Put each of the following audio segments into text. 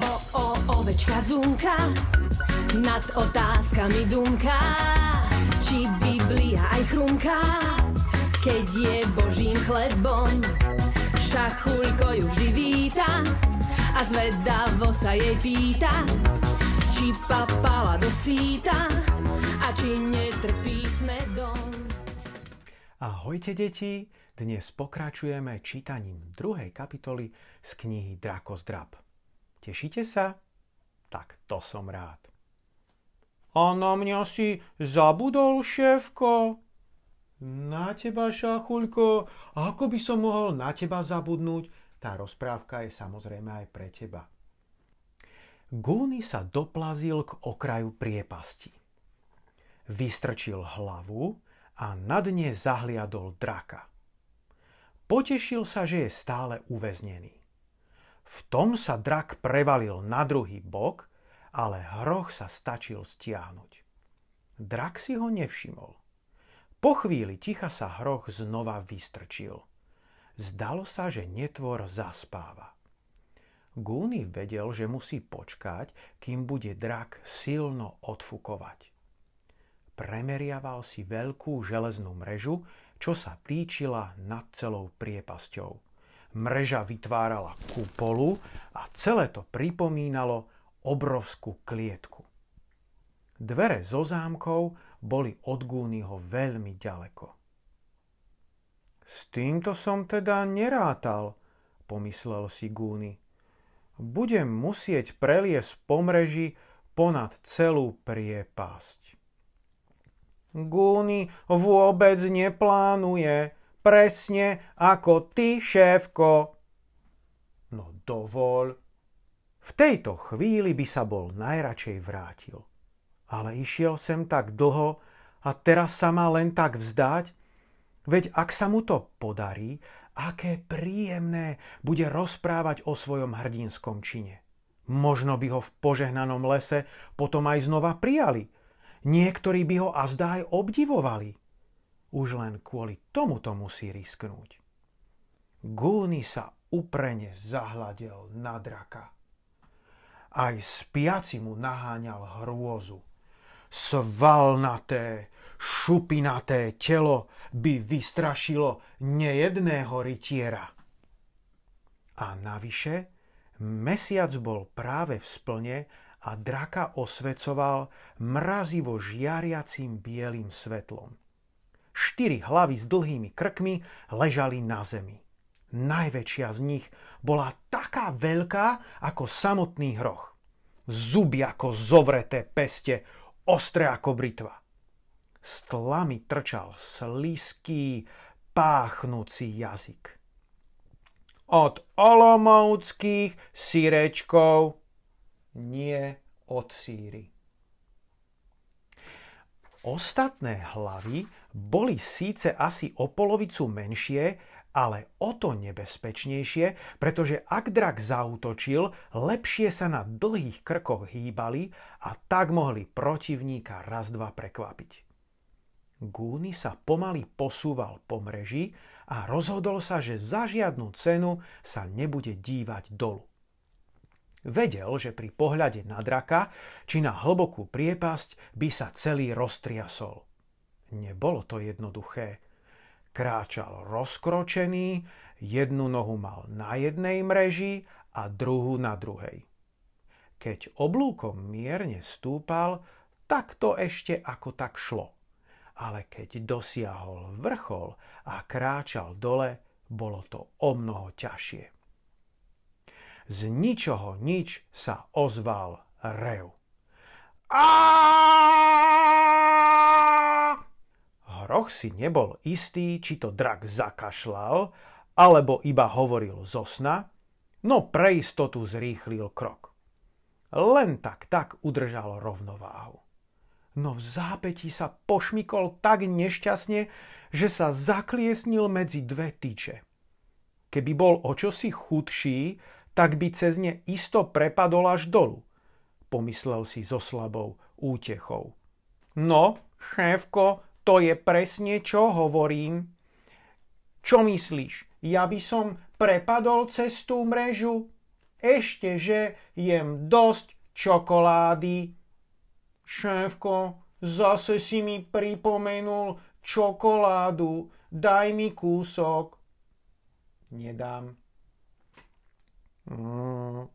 O, o, ovečka zunka, nad otázkami dunka, či Biblia aj chrumka, keď je Božím chlebom. Šachuľko ju vždy víta a zvedavo sa jej pýta, či papala síta a či netrpí smedom. Ahojte deti, dnes pokračujeme čítaním druhej kapitoly z knihy Drakozdrab. Tešíte sa? Tak to som rád. A na mňa si zabudol, šéfko? Na teba, šachuľko, ako by som mohol na teba zabudnúť? Tá rozprávka je samozrejme aj pre teba. Gúny sa doplazil k okraju priepasti. Vystrčil hlavu a na dne zahliadol draka. Potešil sa, že je stále uväznený. V tom sa drak prevalil na druhý bok, ale hroch sa stačil stiahnuť. Drak si ho nevšimol. Po chvíli ticha sa hroch znova vystrčil. Zdalo sa, že netvor zaspáva. Gúny vedel, že musí počkať, kým bude drak silno odfukovať. Premeriaval si veľkú železnú mrežu, čo sa týčila nad celou priepasťou – Mreža vytvárala kupolu a celé to pripomínalo obrovskú klietku. Dvere zo zámkov boli od Gúnyho veľmi ďaleko. S týmto som teda nerátal, pomyslel si Gúny. Budem musieť preliesť po mreži ponad celú priepasť. Gúny vôbec neplánuje, presne ako ty, šéfko. No dovol. V tejto chvíli by sa bol najradšej vrátil. Ale išiel sem tak dlho a teraz sa má len tak vzdať? Veď ak sa mu to podarí, aké príjemné bude rozprávať o svojom hrdinskom čine. Možno by ho v požehnanom lese potom aj znova prijali. Niektorí by ho azda aj obdivovali. Už len kvôli tomuto musí risknúť. Gúny sa uprene zahladel na draka. Aj spiaci mu naháňal hrôzu. Svalnaté, šupinaté telo by vystrašilo nejedného rytiera. A navyše, mesiac bol práve v splne a draka osvecoval mrazivo žiariacim bielým svetlom. Štyri hlavy s dlhými krkmi ležali na zemi. Najväčšia z nich bola taká veľká ako samotný hroch. Zuby ako zovreté peste, ostré ako britva. S tlami trčal slizký, páchnúci jazyk. Od olomouckých sírečkov, nie od síry. Ostatné hlavy boli síce asi o polovicu menšie, ale o to nebezpečnejšie, pretože ak drak zautočil, lepšie sa na dlhých krkoch hýbali a tak mohli protivníka raz dva prekvapiť. Gúny sa pomaly posúval po mreži a rozhodol sa, že za žiadnu cenu sa nebude dívať dolu. Vedel, že pri pohľade na draka či na hlbokú priepasť by sa celý roztriasol. Nebolo to jednoduché. Kráčal rozkročený, jednu nohu mal na jednej mreži a druhú na druhej. Keď oblúkom mierne stúpal, tak to ešte ako tak šlo. Ale keď dosiahol vrchol a kráčal dole, bolo to o mnoho ťažšie. Z ničoho nič sa ozval rev. Hroch si nebol istý, či to drak zakašľal, alebo iba hovoril zo sna, no pre istotu zrýchlil krok. Len tak tak udržal rovnováhu. No v zápätí sa pošmikol tak nešťastne, že sa zakliesnil medzi dve tyče. Keby bol o čosi chudší, tak by cez ne isto prepadol až dolu, pomyslel si so slabou útechou. No, šéfko, to je presne čo hovorím. Čo myslíš, ja by som prepadol cez tú mrežu? Ešte, že jem dosť čokolády. Šéfko, zase si mi pripomenul čokoládu, daj mi kúsok. Nedám, Mm.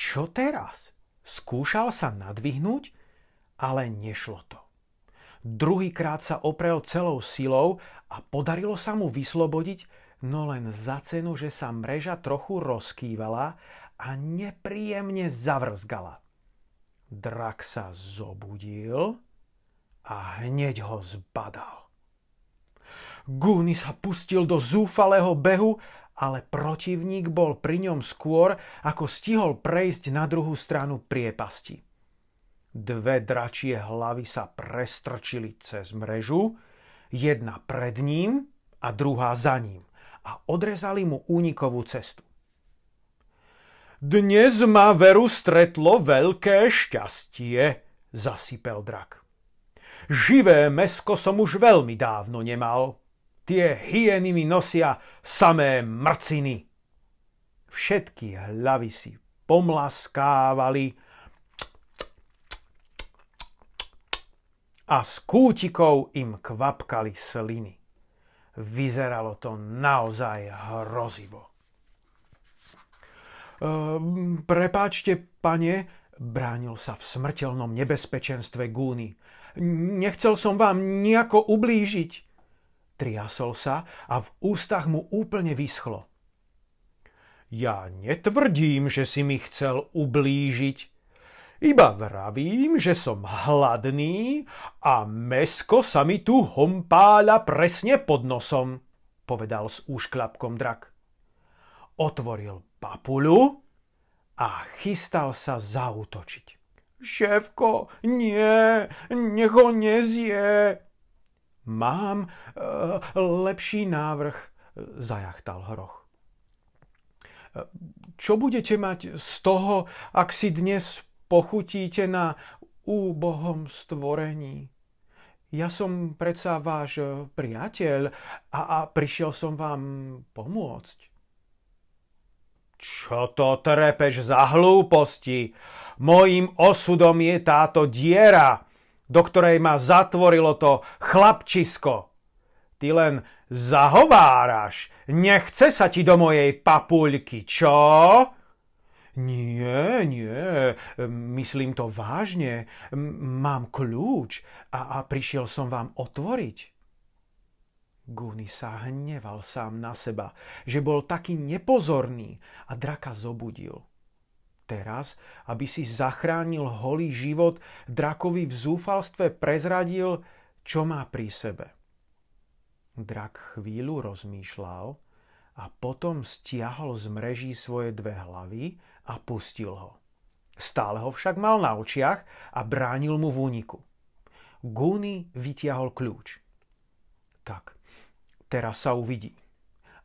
Čo teraz? Skúšal sa nadvihnúť, ale nešlo to. Druhýkrát sa oprel celou silou a podarilo sa mu vyslobodiť, no len za cenu, že sa mreža trochu rozkývala a nepríjemne zavrzgala. Drak sa zobudil a hneď ho zbadal. Gúny sa pustil do zúfalého behu ale protivník bol pri ňom skôr, ako stihol prejsť na druhú stranu priepasti. Dve dračie hlavy sa prestrčili cez mrežu, jedna pred ním a druhá za ním a odrezali mu únikovú cestu. Dnes ma veru stretlo veľké šťastie, zasypel drak. Živé mesko som už veľmi dávno nemal. Tie hyeny mi nosia samé mrciny. Všetky hlavy si pomlaskávali a z kútikov im kvapkali sliny. Vyzeralo to naozaj hrozivo. E, prepáčte, pane, bránil sa v smrteľnom nebezpečenstve Gúny. Nechcel som vám nejako ublížiť triasol sa a v ústach mu úplne vyschlo. Ja netvrdím, že si mi chcel ublížiť. Iba vravím, že som hladný a mesko sa mi tu hompáľa presne pod nosom, povedal s úšklapkom drak. Otvoril papuľu a chystal sa zautočiť. Šéfko, nie, nech ho nezie, Mám e, lepší návrh, e, zajachtal hroch. E, čo budete mať z toho, ak si dnes pochutíte na úbohom stvorení? Ja som predsa váš priateľ a, a prišiel som vám pomôcť. Čo to trepeš za hlúposti? Mojím osudom je táto diera, do ktorej ma zatvorilo to chlapčisko. Ty len zahováraš, nechce sa ti do mojej papuľky, čo? Nie, nie, myslím to vážne. mám kľúč a, a prišiel som vám otvoriť. Gúny sa hneval sám na seba, že bol taký nepozorný a draka zobudil teraz, aby si zachránil holý život, drakovi v zúfalstve prezradil, čo má pri sebe. Drak chvíľu rozmýšľal a potom stiahol z mreží svoje dve hlavy a pustil ho. Stále ho však mal na očiach a bránil mu v úniku. Gúny vytiahol kľúč. Tak, teraz sa uvidí.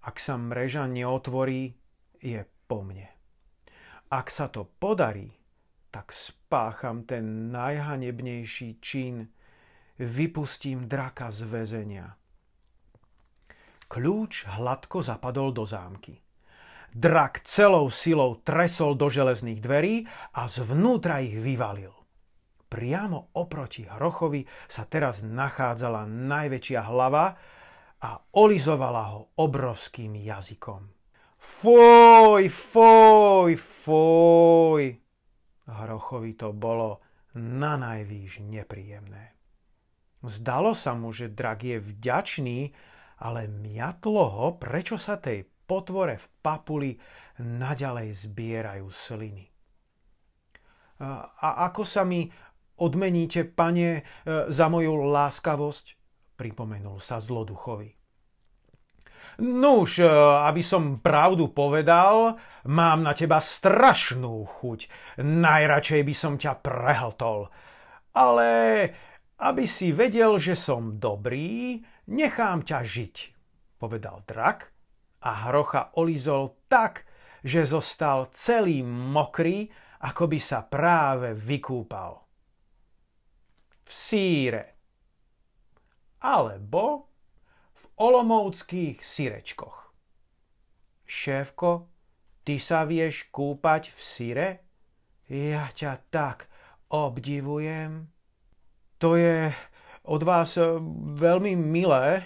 Ak sa mreža neotvorí, je po mne. Ak sa to podarí, tak spácham ten najhanebnejší čin, vypustím draka z väzenia. Kľúč hladko zapadol do zámky. Drak celou silou tresol do železných dverí a zvnútra ich vyvalil. Priamo oproti hrochovi sa teraz nachádzala najväčšia hlava a olizovala ho obrovským jazykom. Fúj, fúj, fúj. Hrochovi to bolo na najvýš nepríjemné. Zdalo sa mu, že drak je vďačný, ale miatlo ho, prečo sa tej potvore v papuli naďalej zbierajú sliny. A ako sa mi odmeníte, pane, e, za moju láskavosť? Pripomenul sa zloduchovi. Nuž, e, aby som pravdu povedal, mám na teba strašnú chuť. Najradšej by som ťa prehltol. Ale aby si vedel, že som dobrý, nechám ťa žiť, povedal drak a hrocha olizol tak, že zostal celý mokrý, ako by sa práve vykúpal. V síre. Alebo olomouckých sirečkoch. Šéfko, ty sa vieš kúpať v sire? Ja ťa tak obdivujem. To je od vás eh, veľmi milé,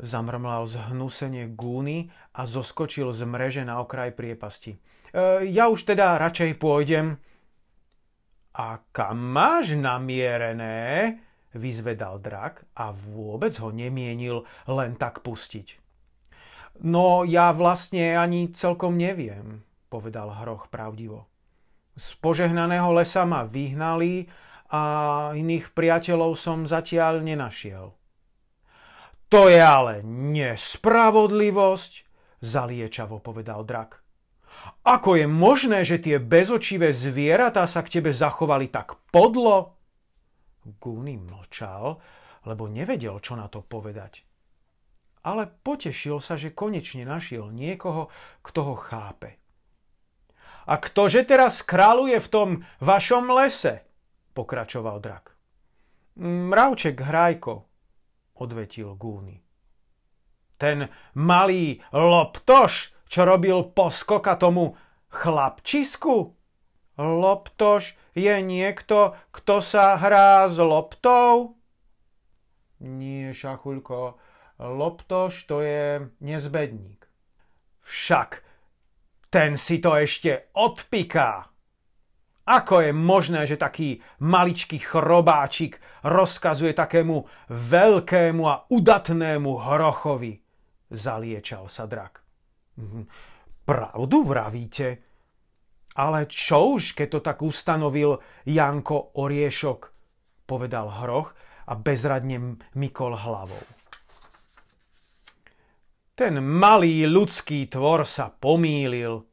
zamrmlal zhnusenie gúny a zoskočil z mreže na okraj priepasti. E, ja už teda radšej pôjdem. A kam máš namierené? vyzvedal drak a vôbec ho nemienil len tak pustiť. No ja vlastne ani celkom neviem, povedal Hroch pravdivo. Z požehnaného lesa ma vyhnali a iných priateľov som zatiaľ nenašiel. To je ale nespravodlivosť, zaliečavo povedal drak. Ako je možné, že tie bezočivé zvieratá sa k tebe zachovali tak podlo? Gúny mlčal, lebo nevedel, čo na to povedať. Ale potešil sa, že konečne našiel niekoho, kto ho chápe. A ktože teraz kráľuje v tom vašom lese? pokračoval drak. Mravček hrajko, odvetil Gúny. Ten malý loptoš, čo robil poskoka tomu chlapčisku? Loptoš je niekto, kto sa hrá s loptou? Nie, šachuľko. Loptoš to je nezbedník. Však, ten si to ešte odpiká. Ako je možné, že taký maličký chrobáčik rozkazuje takému veľkému a udatnému hrochovi? Zaliečal sa drak. Mhm. Pravdu vravíte, ale čo už, keď to tak ustanovil Janko Oriešok, povedal Hroch a bezradne mykol hlavou. Ten malý ľudský tvor sa pomýlil.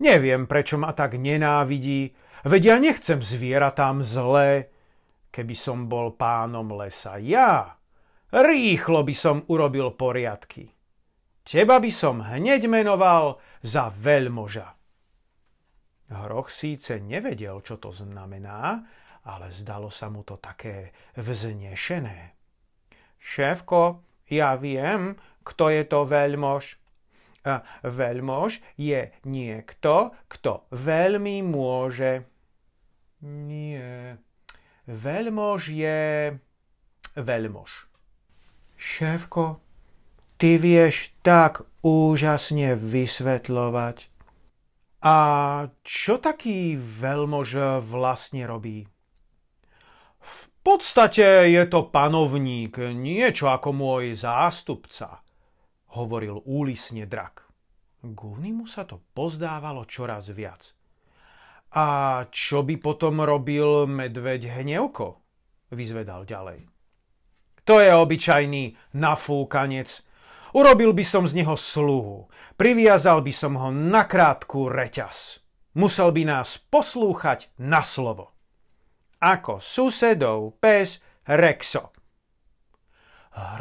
Neviem, prečo ma tak nenávidí, veď ja nechcem zvieratám zlé, keby som bol pánom lesa. Ja rýchlo by som urobil poriadky. Teba by som hneď menoval za veľmoža. Hroch síce nevedel, čo to znamená, ale zdalo sa mu to také vznešené. Šéfko, ja viem, kto je to veľmož. A veľmož je niekto, kto veľmi môže. Nie. Veľmož je... Veľmož. Šéfko, ty vieš tak úžasne vysvetľovať. A čo taký veľmož vlastne robí? V podstate je to panovník, niečo ako môj zástupca, hovoril úlisne drak. mu sa to pozdávalo čoraz viac. A čo by potom robil medveď hnevko? Vyzvedal ďalej. To je obyčajný nafúkanec, Urobil by som z neho sluhu. Priviazal by som ho na krátku reťaz. Musel by nás poslúchať na slovo. Ako susedov pes Rexo.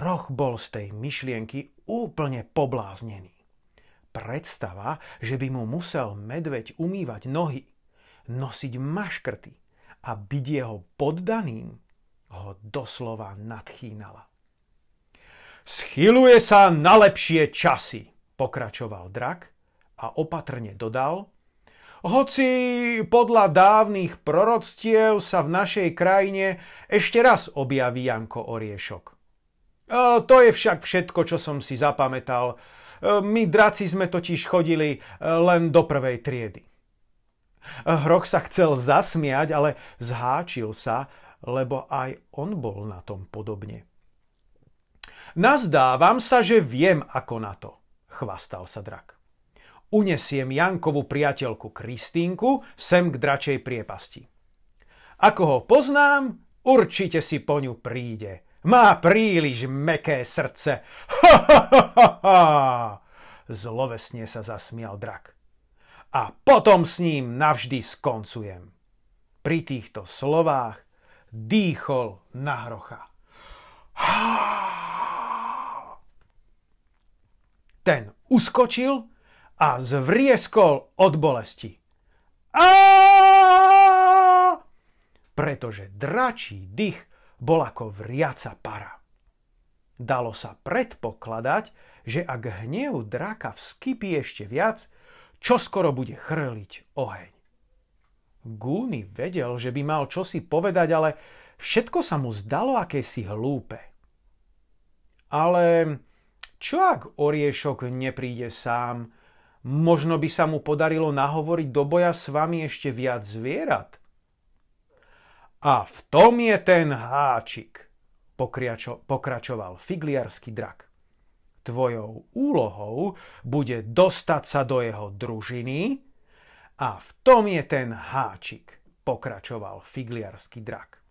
Roch bol z tej myšlienky úplne pobláznený. Predstava, že by mu musel medveď umývať nohy, nosiť maškrty a byť jeho poddaným, ho doslova nadchýnala. Schyluje sa na lepšie časy, pokračoval drak a opatrne dodal, hoci podľa dávnych proroctiev sa v našej krajine ešte raz objaví Janko Oriešok. E, to je však všetko, čo som si zapamätal. E, my draci sme totiž chodili e, len do prvej triedy. E, Hrok sa chcel zasmiať, ale zháčil sa, lebo aj on bol na tom podobne. Nazdávam sa, že viem ako na to, chvastal sa drak. Unesiem Jankovu priateľku Kristínku sem k dračej priepasti. Ako ho poznám, určite si po ňu príde. Má príliš meké srdce. Ha, ha, ha, ha, ha. Zlovesne sa zasmial drak. A potom s ním navždy skoncujem. Pri týchto slovách dýchol na hrocha. Ha! Ten uskočil a zvrieskol od bolesti. Pretože dračí dých bol ako vriaca para. Dalo sa predpokladať, že ak hnev draka vskypí ešte viac, čo skoro bude chrliť oheň. Gúny vedel, že by mal čosi povedať, ale všetko sa mu zdalo akési hlúpe. Ale čo ak oriešok nepríde sám? Možno by sa mu podarilo nahovoriť do boja s vami ešte viac zvierat. A v tom je ten háčik, pokriačo, pokračoval figliarský drak. Tvojou úlohou bude dostať sa do jeho družiny a v tom je ten háčik, pokračoval figliarský drak.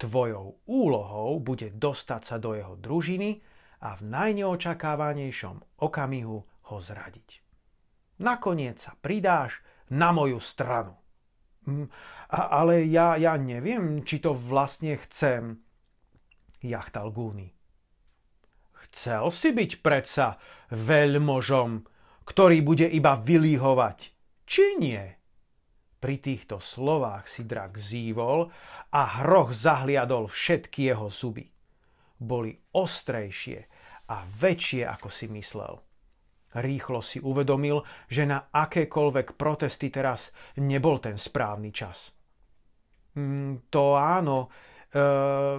Tvojou úlohou bude dostať sa do jeho družiny a v najneočakávanejšom okamihu ho zradiť. Nakoniec sa pridáš na moju stranu. Mm, ale ja, ja neviem, či to vlastne chcem, jachtal Gúny. Chcel si byť predsa veľmožom, ktorý bude iba vylíhovať, či nie? Pri týchto slovách si drak zývol a hroch zahliadol všetky jeho zuby. Boli ostrejšie a väčšie, ako si myslel. Rýchlo si uvedomil, že na akékoľvek protesty teraz nebol ten správny čas. Mm, to áno, e,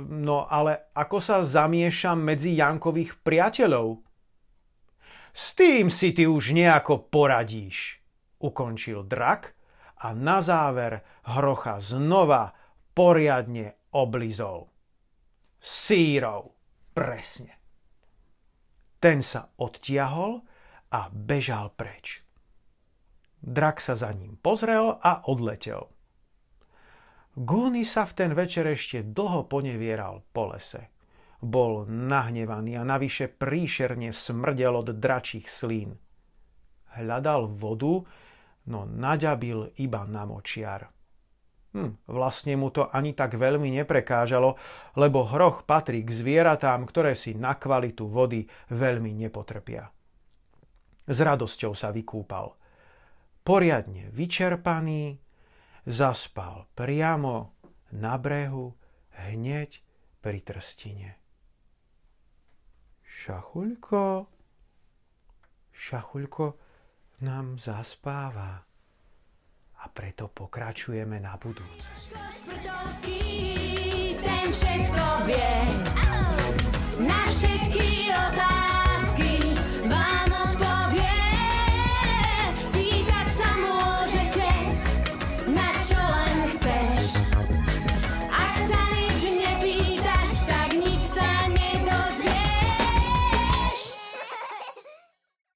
no ale ako sa zamiešam medzi Jankových priateľov? S tým si ty už nejako poradíš, ukončil drak a na záver hrocha znova poriadne oblizol. Sírov, presne. Ten sa odtiahol a bežal preč. Drak sa za ním pozrel a odletel. Gúny sa v ten večer ešte dlho ponevieral po lese. Bol nahnevaný a navyše príšerne smrdel od dračích slín. Hľadal vodu, no naďabil iba na močiar. Hm, vlastne mu to ani tak veľmi neprekážalo, lebo hroch patrí k zvieratám, ktoré si na kvalitu vody veľmi nepotrpia. S radosťou sa vykúpal. Poriadne vyčerpaný, zaspal priamo na brehu, hneď pri trstine. Šachuľko, šachuľko nám zaspáva a preto pokračujeme na budúce. Ten všetko vie.